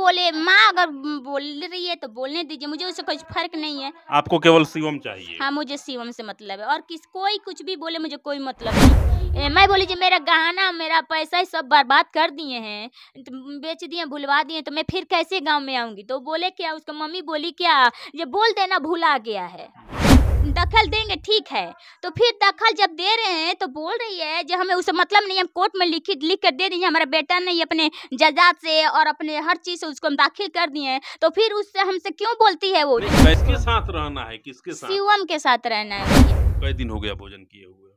बोले माँ अगर बोल रही है तो बोलने दीजिए मुझे उससे कुछ फर्क नहीं है आपको केवल शिवम चाहिए हाँ मुझे शिवम से मतलब है और किस कोई कुछ भी बोले मुझे कोई मतलब नहीं ए, मैं बोली जी मेरा गहना मेरा पैसा सब बर्बाद कर दिए हैं तो बेच दिए भुलवा दिए तो मैं फिर कैसे गाँव में आऊंगी तो बोले क्या उसका मम्मी बोली क्या ये बोल देना भुला गया है दखल देंगे ठीक है तो फिर दखल जब दे रहे हैं तो बोल रही है जो हमें उसे मतलब नहीं हम कोर्ट में लिखी लिख कर दे दी हमारा बेटा नहीं अपने जजात से और अपने हर चीज़ से उसको हम दाखिल कर दिए हैं तो फिर उससे हमसे क्यों बोलती है वो किसके साथ रहना है किसके साथ शिवम के साथ रहना है कई दिन हो गया भोजन किए हुए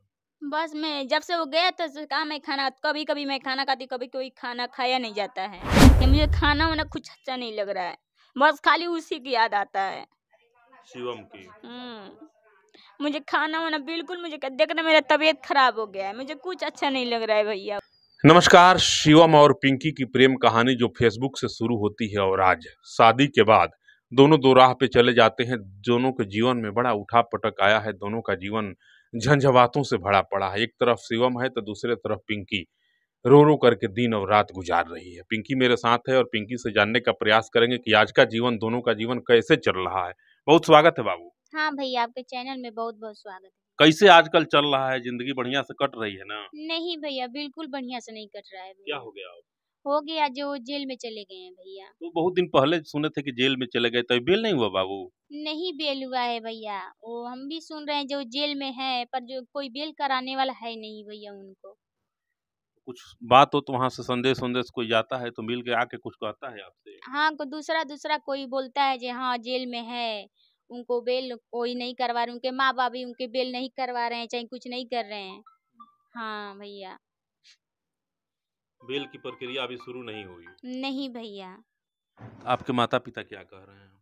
बस मैं जब से वो गया तो कहा मैं खाना कभी कभी मैं खाना खाती कभी कभी खाना खाया नहीं जाता है कि मुझे खाना वाना कुछ अच्छा नहीं लग रहा है बस खाली उसी की याद आता है शिवम की हम्म। मुझे खाना वाना बिल्कुल मुझे देखना मेरा तबीयत खराब हो गया है मुझे कुछ अच्छा नहीं लग रहा है भैया नमस्कार शिवम और पिंकी की प्रेम कहानी जो फेसबुक से शुरू होती है और आज शादी के बाद दोनों दो राह पे चले जाते हैं दोनों के जीवन में बड़ा उठा पटक आया है दोनों का जीवन झंझवातों से भरा पड़ा है एक तरफ शिवम है तो दूसरे तरफ पिंकी रो रो करके दिन और रात गुजार रही है पिंकी मेरे साथ है और पिंकी से जानने का प्रयास करेंगे कि आज का जीवन दोनों का जीवन कैसे चल रहा है बहुत स्वागत है बाबू हाँ भैया आपके चैनल में बहुत बहुत स्वागत है कैसे आजकल चल रहा है जिंदगी बढ़िया से कट रही है ना नहीं भैया बिल्कुल बढ़िया से नहीं कट रहा है क्या हो गया हो गया जो जेल में चले गए हैं भैया तो बहुत दिन पहले सुने थे कि जेल में चले गए तो बेल नहीं हुआ बाबू नहीं बेल हुआ है भैया वो हम भी सुन रहे हैं जो जेल में है पर जो कोई बेल कराने वाला है नहीं भैया उनको कुछ बात हो तो वहाँ से संदेश संदेश कोई जाता है तो मिल के आके कुछ कहता है आपसे हाँ को दूसरा दूसरा कोई बोलता है जी हाँ जेल में है उनको बेल कोई नहीं करवा रहे उनके माँ बाप भी उनके बेल नहीं करवा रहे हैं चाहे कुछ नहीं कर रहे हैं हाँ भैया बेल की प्रक्रिया अभी शुरू नहीं हुई नहीं भैया आपके माता पिता क्या कह रहे हैं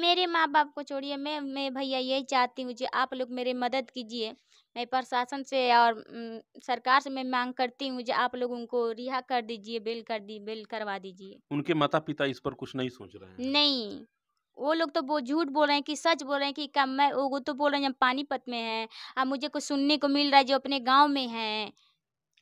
मेरे माँ बाप को छोड़िए मैं मैं भैया यही चाहती हूँ जी आप लोग मेरे मदद कीजिए मैं प्रशासन से और सरकार से मैं मांग करती हूँ जी आप लोग उनको रिहा कर दीजिए बेल कर दी बेल करवा दीजिए उनके माता पिता इस पर कुछ नहीं सोच रहे हैं नहीं वो लोग तो वो झूठ बोल रहे हैं कि सच बोल रहे हैं कि कम मैं वो तो बोल रहे हैं हम पानीपत में हैं अब मुझे कुछ सुनने को मिल रहा है जो अपने गांव में हैं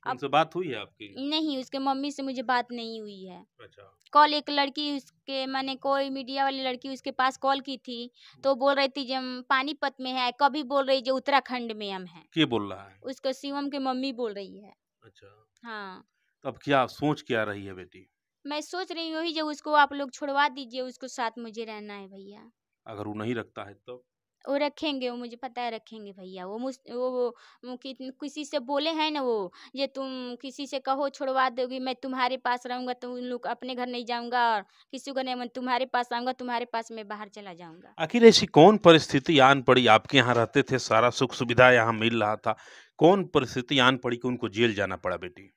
तो अब उनसे बात हुई है आपकी नहीं उसके मम्मी से मुझे बात नहीं हुई है अच्छा कॉल एक लड़की उसके मैंने कोई मीडिया वाली लड़की उसके पास कॉल की थी हम्म। तो बोल रही थी हम पानीपत में है कभी बोल रही जो उत्तराखंड में हम है क्या बोल रहा है उसको शिवम के मम्मी बोल रही है अच्छा हाँ तो अब क्या सोच क्या रही है बेटी मैं सोच रही हूँ जब उसको आप लोग छोड़वा दीजिए उसको साथ मुझे रहना है भैया अगर वो नहीं रखता है तो वो रखेंगे वो मुझे पता है रखेंगे भैया वो मुझ वो, वो कि, किसी से बोले हैं ना वो ये तुम किसी से कहो छोड़वा दोगी मैं तुम्हारे पास रहूँगा तुम लोग अपने घर नहीं जाऊँगा और किसी को नहीं मैं तुम्हारे पास आऊँगा तुम्हारे पास मैं बाहर चला जाऊँगा आखिर ऐसी कौन परिस्थिति आन पड़ी आपके यहाँ रहते थे सारा सुख सुविधा यहाँ मिल रहा था कौन परिस्थिति आन पड़ी कि उनको जेल जाना पड़ा बेटी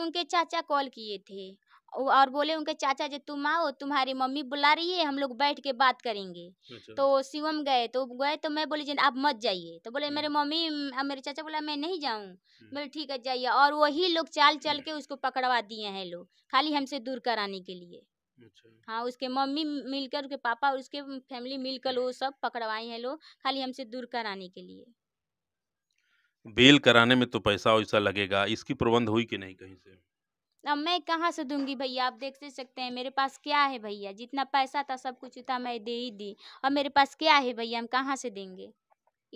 उनके चाचा कॉल किए थे और बोले उनके चाचा जी तुम आओ तुम्हारी मम्मी बुला रही है हम लोग बैठ के बात करेंगे अच्छा। तो शिवम गए तो गए तो मैं बोली आप मत जाइए तो बोले मेरे हम्म। मम्मी मेरे चाचा बोला मैं नहीं जाऊँ हम्म। बोले ठीक है जाइए और वही लोग चाल चल हम्म। के उसको पकड़वा दिए हैं लोग खाली हमसे दूर कराने के लिए अच्छा। हाँ उसके मम्मी मिलकर उसके पापा और उसके फैमिली मिलकर वो सब पकड़वाए हैं लोग खाली हमसे दूर कराने के लिए बेल कराने में तो पैसा वैसा लगेगा इसकी प्रबंध हुई कि नहीं कहीं से अब मैं कहाँ से दूंगी भैया आप देख सकते हैं मेरे पास क्या है भैया जितना पैसा था सब कुछ था मैं दे ही दी और मेरे पास क्या है भैया हम कहाँ से देंगे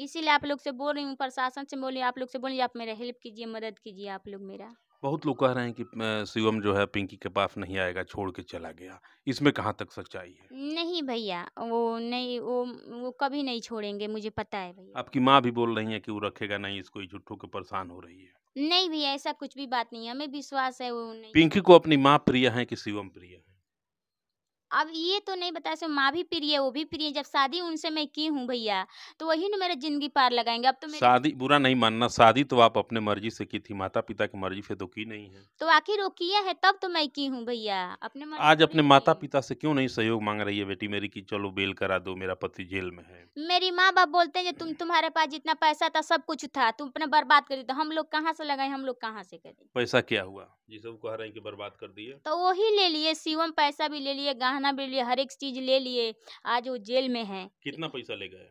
इसीलिए आप लोग से बोल रही हूँ प्रशासन से बोल आप लोग से बोलिए आप मेरा हेल्प कीजिए मदद कीजिए आप लोग मेरा बहुत लोग कह रहे हैं कि शिवम जो है पिंकी के पास नहीं आएगा छोड़ के चला गया इसमें कहाँ तक सच्चाई है नहीं भैया वो नहीं वो वो कभी नहीं छोड़ेंगे मुझे पता है भैया आपकी माँ भी बोल रही है कि वो रखेगा नहीं इसको झूठों के परेशान हो रही है नहीं भैया ऐसा कुछ भी बात नहीं है हमें विश्वास है वो नहीं पिंकी को अपनी माँ प्रिय है कि शिवम प्रिय है अब ये तो नहीं बता सकते माँ भी प्रिय वो भी प्रिय जब शादी उनसे मैं की हूँ भैया तो वही ना मेरा जिंदगी पार लगाएंगे अब तो शादी बुरा नहीं मानना शादी तो आप अपने मर्जी से की थी माता पिता की मर्जी से तो की नहीं है तो आखिर वो किया है तब तो मैं की हूँ भैया अपने आज अपने माता पिता से क्यों नहीं सहयोग मांग रही है बेटी मेरी की चलो बेल करा दो मेरा पति जेल में है मेरी माँ बाप बोलते हैं तुम तुम्हारे पास जितना पैसा था सब कुछ था तुम अपने बर्बाद कर तो हम लोग कहाँ से लगाए हम लोग कहाँ से करें पैसा क्या हुआ जी सब कह रहे हैं कि बर्बाद कर दिए तो वही ले लिए शिवम पैसा भी ले लिए गहना खाना भी लिया हर एक चीज ले लिए आज वो जेल में है कितना पैसा ले गए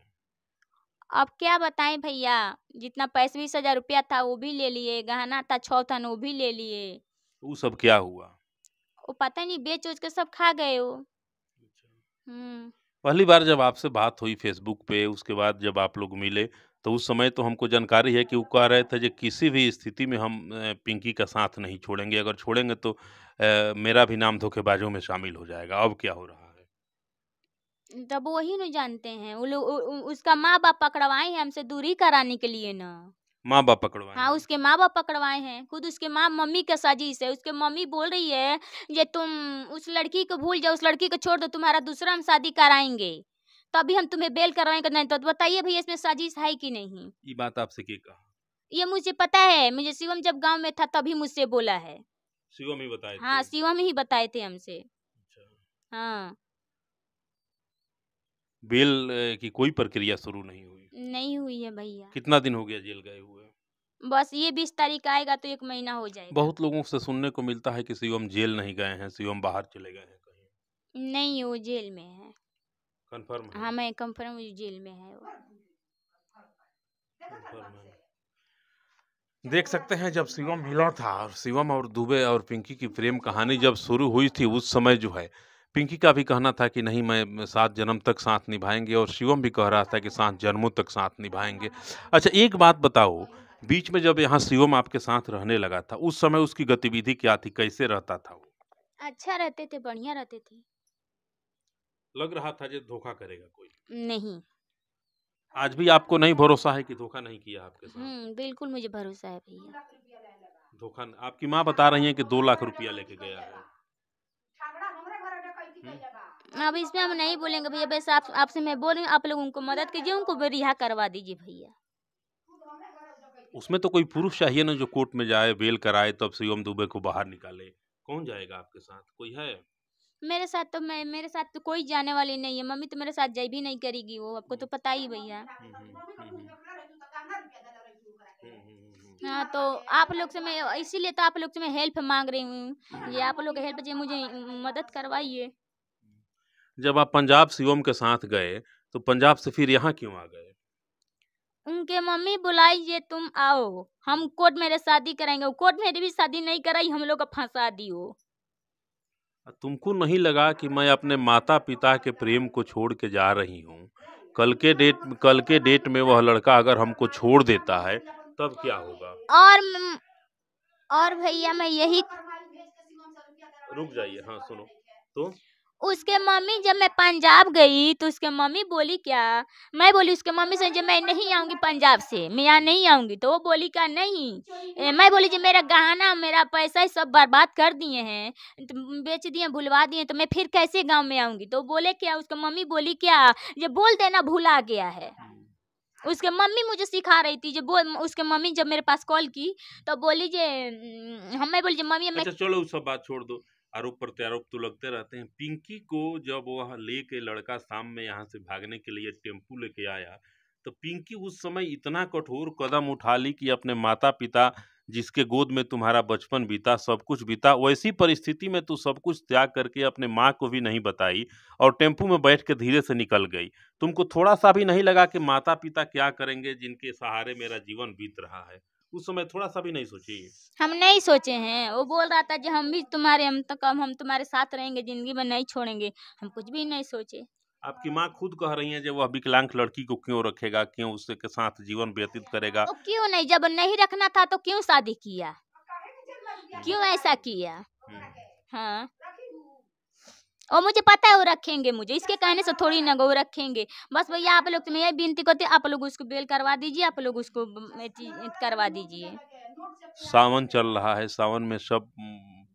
अब क्या बताएं भैया जितना पैसे बीस हजार रुपया था वो भी ले लिए गहना था छो छौथन वो भी ले लिए वो सब क्या हुआ वो पता नहीं बेच उच के सब खा गए वो अच्छा। हम्म। पहली बार जब आपसे बात हुई फेसबुक पे उसके बाद जब आप लोग मिले तो उस समय तो हमको जानकारी है कि वो कह रहे थे कि किसी भी स्थिति में हम पिंकी का साथ नहीं छोड़ेंगे अगर छोड़ेंगे तो मेरा भी नाम धोखेबाजों में शामिल हो जाएगा, अब क्या हो रहा है? तब वही ना जानते हैं, वो लोग उ उ उसका माँ-बाप पकड़वाए हैं हमसे दूरी कराने के लिए ना। माँ-बाप पकड़वाए हाँ, उसके माँ-बाप पकड़वाए हैं, खुद उसके माँ मम्मी का साजिश है, उसके मम्मी बोल रही है, ये तुम उस लड़की को भूल जाओ, उस लड़की को छोड़ दो, तुम्हारा दूसरा हम शादी कराएंगे तभी हम तुम्हें बेल करवाएंगे नहीं तो बताइए भैया इसमें साजिश है कि नहीं? ये बात आपसे क्या कहा? ये मुझे पता है, मुझे शिवम जब गाँव में था तभी मुझसे बोला है। शिवम ही बताए हाँ शिवम ही बताए थे हमसे अच्छा। हाँ बेल की कोई प्रक्रिया शुरू नहीं हुई नहीं हुई है भैया कितना दिन हो गया जेल गए हुए बस ये बीस तारीख आएगा तो एक महीना हो जाएगा बहुत लोगों से सुनने को मिलता है कि शिवम जेल नहीं गए हैं शिवम बाहर चले गए हैं कहीं नहीं वो जेल में है कंफर्म हाँ मैं कंफर्म जेल में है वो देख सकते हैं जब शिवम मिला था और शिवम और दुबे और पिंकी की प्रेम कहानी जब शुरू हुई थी उस समय जो है पिंकी का भी कहना था कि नहीं मैं सात जन्म तक साथ निभाएंगे और शिवम भी कह रहा था कि सात जन्मों तक साथ निभाएंगे अच्छा एक बात बताओ बीच में जब यहाँ शिवम आपके साथ रहने लगा था उस समय उसकी गतिविधि क्या थी कैसे रहता था वो अच्छा रहते थे बढ़िया रहते थे लग रहा था जो धोखा करेगा कोई नहीं आज भी आपको नहीं भरोसा है कि धोखा नहीं किया आपके साथ हम्म, बिल्कुल मुझे भरोसा है भैया धोखा आपकी माँ बता रही है कि दो लाख रुपया लेके गया है हम्म। अब इसमें हम नहीं बोलेंगे भैया बस आप आपसे मैं बोल रही हूँ आप लोग उनको मदद कीजिए उनको रिहा करवा दीजिए भैया उसमें तो कोई पुरुष चाहिए ना जो कोर्ट में जाए बेल कराए तब तो से दुबे को बाहर निकाले कौन जाएगा आपके साथ कोई है मेरे साथ तो मैं मेरे साथ तो कोई जाने वाली नहीं है मम्मी तो मेरे साथ जय भी नहीं करेगी वो आपको तो पता ही भैया हम्म, हम्म, हम्म, हाँ तो आप लोग से मैं इसीलिए तो आप लोग से मैं हेल्प मांग रही हूँ ये आप लोग हेल्प चाहिए मुझे मदद करवाइए जब आप पंजाब शिवम के साथ गए तो पंजाब से फिर यहाँ क्यों आ गए उनके मम्मी बुलाइए तुम आओ हम कोर्ट मेरे शादी करेंगे कोर्ट मेरी भी शादी नहीं कराई हम लोग का फंसा दी हो तुमको नहीं लगा कि मैं अपने माता पिता के प्रेम को छोड़ के जा रही हूँ कल के डेट कल के डेट में वह लड़का अगर हमको छोड़ देता है तब क्या होगा और और भैया मैं यही रुक जाइए हाँ सुनो तो उसके मम्मी जब मैं पंजाब गई तो उसके मम्मी बोली क्या मैं बोली उसके मम्मी से जब मैं नहीं आऊँगी पंजाब से मैं यहाँ नहीं आऊँगी तो वो बोली क्या नहीं मैं बोली जब मेरा गहना मेरा पैसा सब बर्बाद कर दिए हैं तो बेच दिए भुलवा दिए तो मैं फिर कैसे गाँव में आऊँगी तो बोले क्या उसके मम्मी बोली क्या ये बोल देना भूला गया है उसके मम्मी मुझे सिखा रही थी जब बोल उसके मम्मी जब मेरे पास कॉल की तो बोली जे हमें बोली जे मम्मी अच्छा, चलो सब बात छोड़ दो आरोप प्रत्यारोप तो लगते रहते हैं पिंकी को जब वह ले के लड़का शाम में यहाँ से भागने के लिए टेम्पू लेके आया तो पिंकी उस समय इतना कठोर कदम उठा ली कि अपने माता पिता जिसके गोद में तुम्हारा बचपन बीता सब कुछ बीता वैसी परिस्थिति में तू सब कुछ त्याग करके अपने माँ को भी नहीं बताई और टेम्पू में बैठ के धीरे से निकल गई तुमको थोड़ा सा भी नहीं लगा कि माता पिता क्या करेंगे जिनके सहारे मेरा जीवन बीत रहा है उस समय थोड़ा सा भी नहीं सोची हम नहीं सोचे हैं वो बोल रहा था जो हम भी तुम्हारे हम तो कम हम तुम्हारे साथ रहेंगे जिंदगी में नहीं छोड़ेंगे हम कुछ भी नहीं सोचे आपकी माँ खुद कह रही है जब वह विकलांग लड़की को क्यों रखेगा क्यों उसके साथ जीवन व्यतीत करेगा तो क्यों नहीं जब नहीं रखना था तो क्यों शादी किया क्यों ऐसा किया हम्म। हाँ और मुझे पता है वो रखेंगे मुझे इसके कहने से थोड़ी ना वो रखेंगे बस भैया आप लोग तो मैं यही बिनती करती आप लोग उसको बेल करवा दीजिए आप लोग उसको करवा दीजिए सावन चल रहा है सावन में सब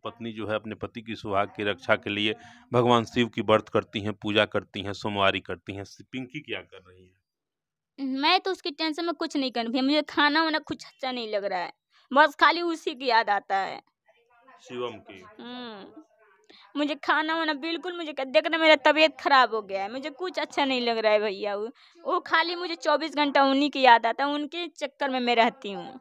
पत्नी जो है अपने पति की सुहाग की रक्षा के लिए भगवान शिव की व्रत करती हैं पूजा करती हैं सोमवारी करती हैं पिंकी क्या कर रही है मैं तो उसकी टेंशन में कुछ नहीं कर भैया मुझे खाना वाना कुछ अच्छा नहीं लग रहा है बस खाली उसी की याद आता है शिवम की हम्म। मुझे खाना वाना बिल्कुल मुझे देख रहे मेरा तबीयत ख़राब हो गया है मुझे कुछ अच्छा नहीं लग रहा है भैया वो वो खाली मुझे चौबीस घंटा उन्हीं की याद आता है उनके चक्कर में मैं रहती हूँ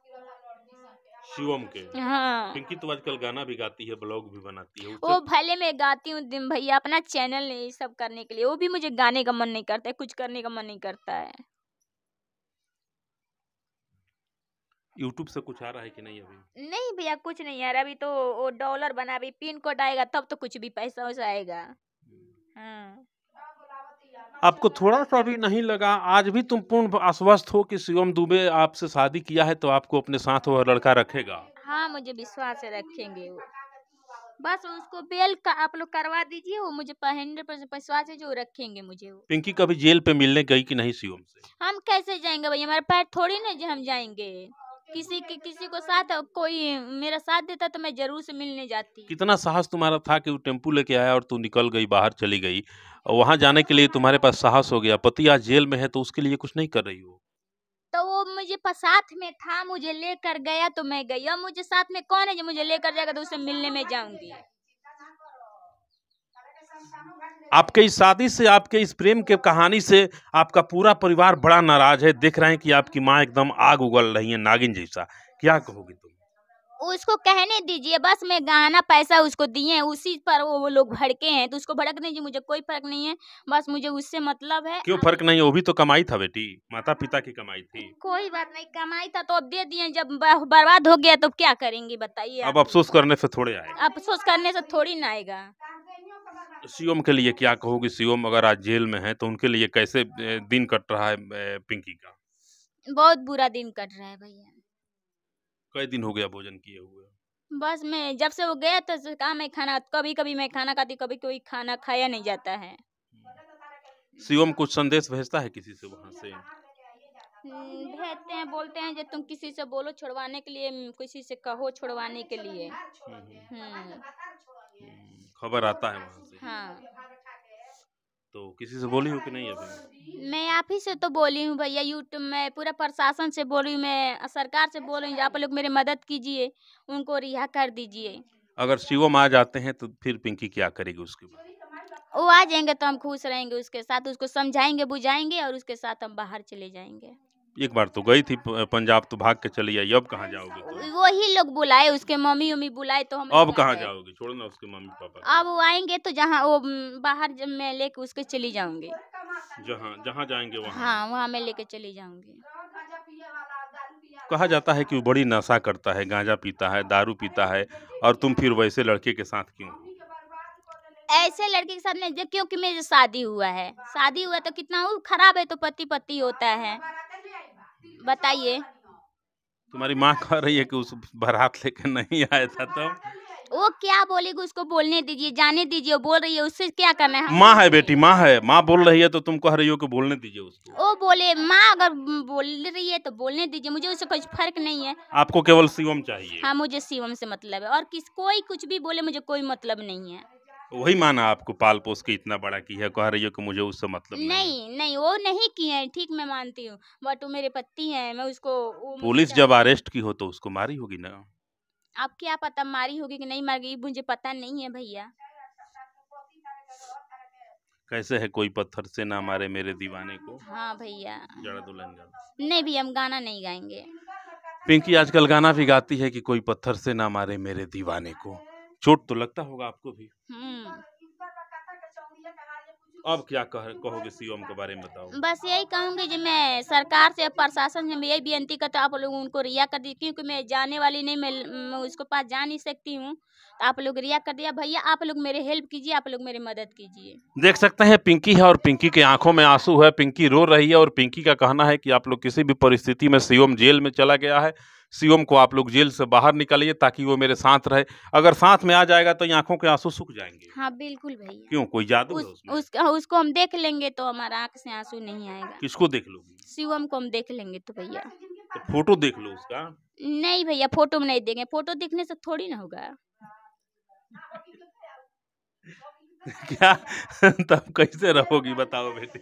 शिवम के हाँ पिंकी तो आजकल गाना भी गाती है ब्लॉग भी बनाती है वो भले मैं गाती हूँ दिन भैया अपना चैनल ये सब करने के लिए वो भी मुझे गाने का मन नहीं करता है कुछ करने का मन नहीं करता है यूट्यूब से कुछ आ रहा है कि नहीं अभी नहीं भैया कुछ नहीं आ रहा अभी तो वो डॉलर बना अभी पिन कोड आएगा तब तो कुछ भी पैसा वैसा आएगा हम्म। हाँ। आपको थोड़ा सा भी नहीं लगा आज भी तुम पूर्ण आश्वस्त हो कि शिवम दुबे आपसे शादी किया है तो आपको अपने साथ वो लड़का रखेगा हाँ मुझे विश्वास है रखेंगे वो बस उसको बेल का आप लोग करवा दीजिए वो मुझे हंड्रेड विश्वास है जो रखेंगे मुझे वो पिंकी कभी जेल पे मिलने गई कि नहीं शिवम से हम कैसे जाएंगे भाई हमारे पैर थोड़ी ना हम जाएंगे किसी के किसी को साथ कोई मेरा साथ देता तो मैं जरूर से मिलने जाती कितना साहस तुम्हारा था कि वो टेम्पू लेके आया और तू निकल गई बाहर चली गई वहाँ जाने के लिए तुम्हारे पास साहस हो गया पति आज जेल में है तो उसके लिए कुछ नहीं कर रही हो तो वो मुझे साथ में था मुझे लेकर गया तो मैं गई और मुझे साथ में कौन है जो मुझे लेकर जाएगा तो उसे मिलने में जाऊंगी आपके इस शादी से आपके इस प्रेम के कहानी से आपका पूरा परिवार बड़ा नाराज है देख रहे हैं कि आपकी माँ एकदम आग उगल रही है नागिन जैसा क्या कहोगी तुम उसको कहने दीजिए बस मैं गाना पैसा उसको दिए उसी पर वो, वो लोग भड़के हैं तो उसको भड़क दीजिए मुझे कोई फर्क नहीं है बस मुझे उससे मतलब है क्यों फर्क नहीं वो भी तो कमाई था बेटी माता पिता की कमाई थी कोई बात नहीं कमाई था तो अब दे दिए जब बर्बाद हो गया तो क्या करेंगे बताइए अब अफसोस करने से थोड़े आएगा अफसोस करने से थोड़ी ना आएगा सीओम के लिए क्या कहोगे सीओम अगर आज जेल में है तो उनके लिए कैसे दिन कट रहा है पिंकी का बहुत बुरा दिन कट रहा है भैया कई दिन हो गया भोजन किए हुए बस मैं जब से वो गया तो कहा मैं खाना कभी कभी मैं खाना खाती कभी कभी खाना खाया नहीं जाता है सीओम कुछ संदेश भेजता है किसी से वहाँ से हम्म, भेजते हैं बोलते हैं जब तुम किसी से बोलो छोड़वाने के लिए किसी से कहो छोड़वाने के लिए हम्म, हम्म। खबर आता है वहाँ से हाँ तो किसी से बोली हूँ कि नहीं अभी मैं आप ही से तो बोली हूँ भैया यूट्यूब में पूरा प्रशासन से बोली हूँ मैं सरकार से बोल रही हूँ आप लोग मेरी मदद कीजिए उनको रिहा कर दीजिए अगर शिवम आ जाते हैं तो फिर पिंकी क्या करेगी उसके बाद वो आ जाएंगे तो हम खुश रहेंगे उसके साथ उसको समझाएंगे बुझाएंगे और उसके साथ हम बाहर चले जाएंगे एक बार तो गई थी पंजाब तो भाग के चली आई अब कहाँ जाओगे तो? वही लोग बुलाए उसके मम्मी उम्मी बुलाए तो हम अब कहाँ जाओगे छोड़ना उसके मम्मी पापा अब वो आएंगे तो जहाँ वो बाहर जब मैं लेके उसके चली जाऊंगी जहाँ जहाँ जाएंगे वहाँ हाँ वहाँ मैं लेके चली जाऊंगी कहा जाता है कि वो बड़ी नशा करता है गांजा पीता है दारू पीता है और तुम फिर वैसे लड़के के साथ क्यों ऐसे लड़के के साथ नहीं क्योंकि मेरी शादी हुआ है शादी हुआ तो कितना खराब है तो पति पति होता है बताइए तुम्हारी माँ कह रही है कि उस बारात लेके नहीं आया था तो। वो क्या बोलेगी उसको बोलने दीजिए जाने दीजिए बोल रही है उससे क्या करना है माँ है बेटी माँ है माँ बोल रही है तो तुम कह रही हो कि बोलने दीजिए उसको वो बोले माँ अगर बोल रही है तो बोलने दीजिए मुझे उससे कुछ फर्क नहीं है आपको केवल शिवम चाहिए हाँ मुझे शिवम से मतलब है और किस कोई कुछ भी बोले मुझे कोई मतलब नहीं है वही माना आपको पाल पोस के इतना बड़ा की है कह रही हो कि मुझे उससे मतलब नहीं नहीं, नहीं वो नहीं किए हैं ठीक मैं मानती हूँ बट वो मेरे पति है मैं उसको पुलिस जब अरेस्ट की हो तो उसको मारी होगी ना आप क्या पता मारी होगी कि नहीं मार गई मुझे पता नहीं है भैया कैसे है कोई पत्थर से ना मारे मेरे दीवाने को हाँ भैया दुल्हन नहीं भैया हम गाना नहीं गाएंगे पिंकी आजकल गाना भी गाती है कि कोई पत्थर से ना मारे मेरे दीवाने को चोट तो लगता होगा आपको भी हम्म। अब क्या कह, कहोगे सीओम के बारे में बताओ बस यही कहूंगी जी मैं सरकार से प्रशासन से मैं यही बेनती करता आप लोग उनको रिया कर दी क्योंकि मैं जाने वाली नहीं मैं, मैं उसको पास जा नहीं सकती हूँ तो आप लोग रिया कर दिया भैया आप लोग मेरे हेल्प कीजिए आप लोग मेरी मदद कीजिए देख सकते हैं पिंकी है और पिंकी के आंखों में आंसू है पिंकी रो रही है और पिंकी का कहना है की आप लोग किसी भी परिस्थिति में सीओम जेल में चला गया है शिवम को आप लोग जेल से बाहर निकालिए ताकि वो मेरे साथ रहे अगर साथ में आ जाएगा तो आंखों के आंसू सूख जाएंगे हाँ बिल्कुल भैया क्यों कोई जादू उस, उस, हाँ, उसको हम देख लेंगे तो हमारा आंख से आंसू नहीं आएगा किसको देख लो शिवम को हम देख लेंगे तो भैया तो फोटो देख लो उसका नहीं भैया फोटो में नहीं देंगे फोटो देखने से थोड़ी ना होगा क्या तब कैसे रहोगी बताओ बेटी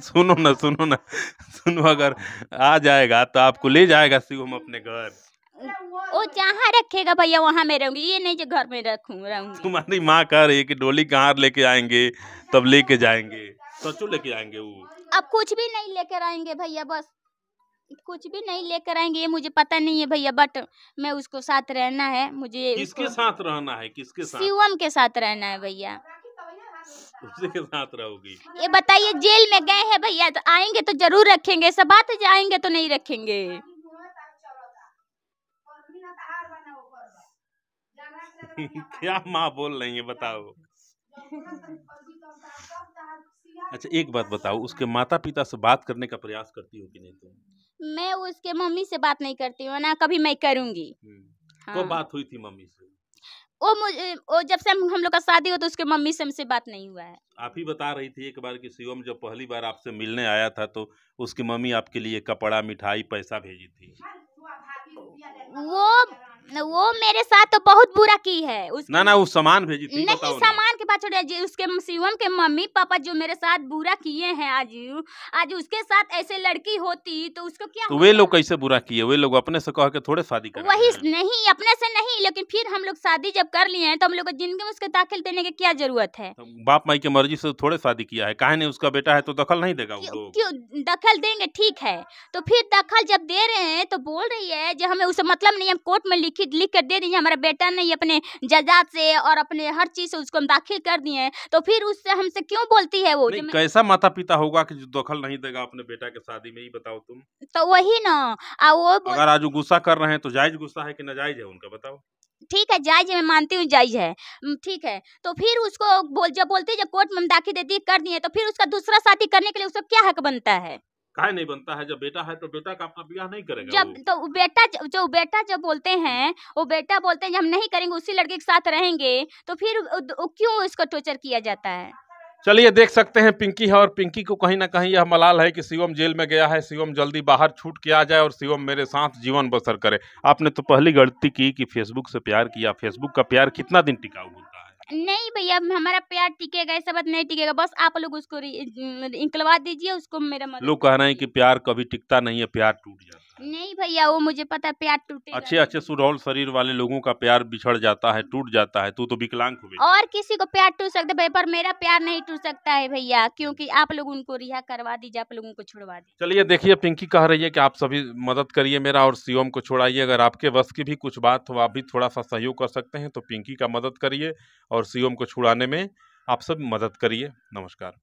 सुनो ना सुनो ना सुनो अगर आ जाएगा तो आपको ले जाएगा शिवम अपने घर वो जहाँ रखेगा भैया वहाँ में रहूंगी ये नहीं जो घर में रखू रहूंगी तुम्हारी माँ कह रही है कि डोली कहाँ लेके आएंगे तब लेके जाएंगे सचो तो लेके आएंगे वो अब कुछ भी नहीं लेकर आएंगे भैया बस कुछ भी नहीं लेकर आएंगे ये मुझे पता नहीं है भैया बट मैं उसको साथ रहना है मुझे किसके साथ रहना है किसके साथ शिवम के साथ रहना है भैया साथ रहोगी ये बताइए जेल में गए हैं भैया तो आएंगे तो जरूर रखेंगे सब बात जाएंगे आएंगे तो नहीं रखेंगे क्या माँ बोल रही है बताओ अच्छा एक बात बताओ उसके माता पिता से बात करने का प्रयास करती हो कि नहीं तुम मैं उसके मम्मी से बात नहीं करती हूँ ना कभी मैं करूँगी हम्म। हाँ। तो बात हुई थी मम्मी से वो मुझे वो जब से हम लोग का शादी हो तो उसके मम्मी से हमसे बात नहीं हुआ है आप ही बता रही थी एक बार कि शिवम जब पहली बार आपसे मिलने आया था तो उसकी मम्मी आपके लिए कपड़ा मिठाई पैसा भेजी थी हाँ, वो वो मेरे साथ तो बहुत बुरा की है ना ना वो सामान भेजी थी नहीं सामान के पास उसके शिवम के मम्मी पापा जो मेरे साथ बुरा किए हैं आज आज उसके साथ ऐसे लड़की होती तो उसको क्या तो वे लोग कैसे बुरा किए वे लोग अपने से कह के थोड़े शादी कर वही नहीं अपने से नहीं लेकिन फिर हम लोग शादी जब कर लिए हैं तो हम लोग को जिंदगी में उसके दाखिल देने की क्या जरूरत है तो बाप माई की मर्जी से थोड़े शादी किया है कहा उसका बेटा है तो दखल नहीं देगा क्यों दखल देंगे ठीक है तो फिर दखल जब दे रहे हैं तो बोल रही है जो हमें उसे मतलब नहीं हम कोर्ट में लिख लिखित लिख कर दे दी हमारा बेटा ने अपने जजात से और अपने हर चीज से उसको हम दाखिल कर दिए हैं तो फिर उससे हमसे क्यों बोलती है वो कैसा माता पिता होगा कि जो दखल नहीं देगा अपने बेटा के शादी में ही बताओ तुम तो वही ना वो अगर आज गुस्सा कर रहे हैं तो जायज गुस्सा है ना नाजायज है उनका बताओ ठीक है जायज मैं मानती हूँ जायज है ठीक है तो फिर उसको बोल जब बोलते जब कोर्ट में दाखिल देती कर दिए तो फिर उसका दूसरा शादी करने के लिए उसको क्या हक बनता है काय नहीं बनता है जब बेटा है तो बेटा का अपना ब्याह नहीं करेगा जब वो। तो बेटा जो बेटा जब बोलते हैं वो बेटा बोलते हैं हम नहीं करेंगे उसी लड़के के साथ रहेंगे तो फिर क्यों इसको टॉर्चर किया जाता है चलिए देख सकते हैं पिंकी है और पिंकी को कहीं ना कहीं यह मलाल है कि शिवम जेल में गया है शिवम जल्दी बाहर छूट के आ जाए और शिवम मेरे साथ जीवन बसर करे आपने तो पहली गलती की कि फेसबुक से प्यार किया फेसबुक का प्यार कितना दिन टिकाऊ नहीं भैया हमारा प्यार टिकेगा ऐसा बात नहीं टिकेगा बस आप लोग उसको मतलब इंकलवा दीजिए उसको मेरा मतलब लोग कह रहे हैं कि प्यार कभी टिकता नहीं है प्यार टूट जाता नहीं भैया वो मुझे पता प्यार टूटे अच्छे अच्छे सुडौल शरीर वाले लोगों का प्यार बिछड़ जाता है टूट जाता है तू तो विकलांग और किसी को प्यार टूट सकता है पर मेरा प्यार नहीं टूट सकता है भैया क्योंकि आप लोग उनको रिहा करवा दीजिए आप लोगों को छुड़वा दीजिए चलिए देखिए पिंकी कह रही है की आप सभी मदद करिए मेरा और सीओम को छुड़ाइए अगर आपके बस की भी कुछ बात हो आप भी थोड़ा सा सहयोग कर सकते हैं तो पिंकी का मदद करिए और सीओम को छुड़ाने में आप सब मदद करिए नमस्कार